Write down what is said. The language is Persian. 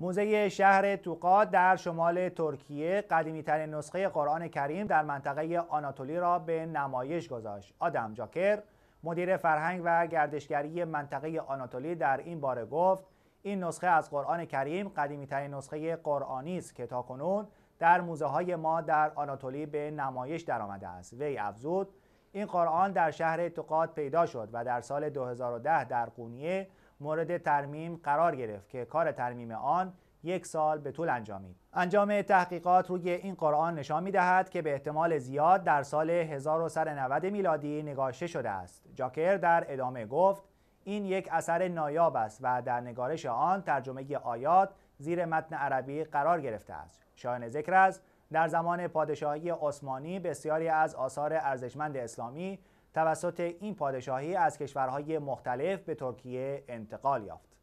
موزه شهر توقات در شمال ترکیه قدیمی ترین نسخه قرآن کریم در منطقه آناتولی را به نمایش گذاشت. آدم جاکر مدیر فرهنگ و گردشگری منطقه آناتولی در این باره گفت این نسخه از قرآن کریم قدیمی ترین نسخه قرآنی است که تاکنون در موزه های ما در آناتولی به نمایش درآمده است. وی افزود این قرآن در شهر توقات پیدا شد و در سال 2010 در قونیه مورد ترمیم قرار گرفت که کار ترمیم آن یک سال به طول انجامید انجام تحقیقات روی این قرآن نشان می دهد که به احتمال زیاد در سال 1190 میلادی نگاشته شده است جاکر در ادامه گفت این یک اثر نایاب است و در نگارش آن ترجمه آیات زیر متن عربی قرار گرفته است شایان ذکر است در زمان پادشاهی عثمانی بسیاری از آثار ارزشمند اسلامی توسط این پادشاهی از کشورهای مختلف به ترکیه انتقال یافت.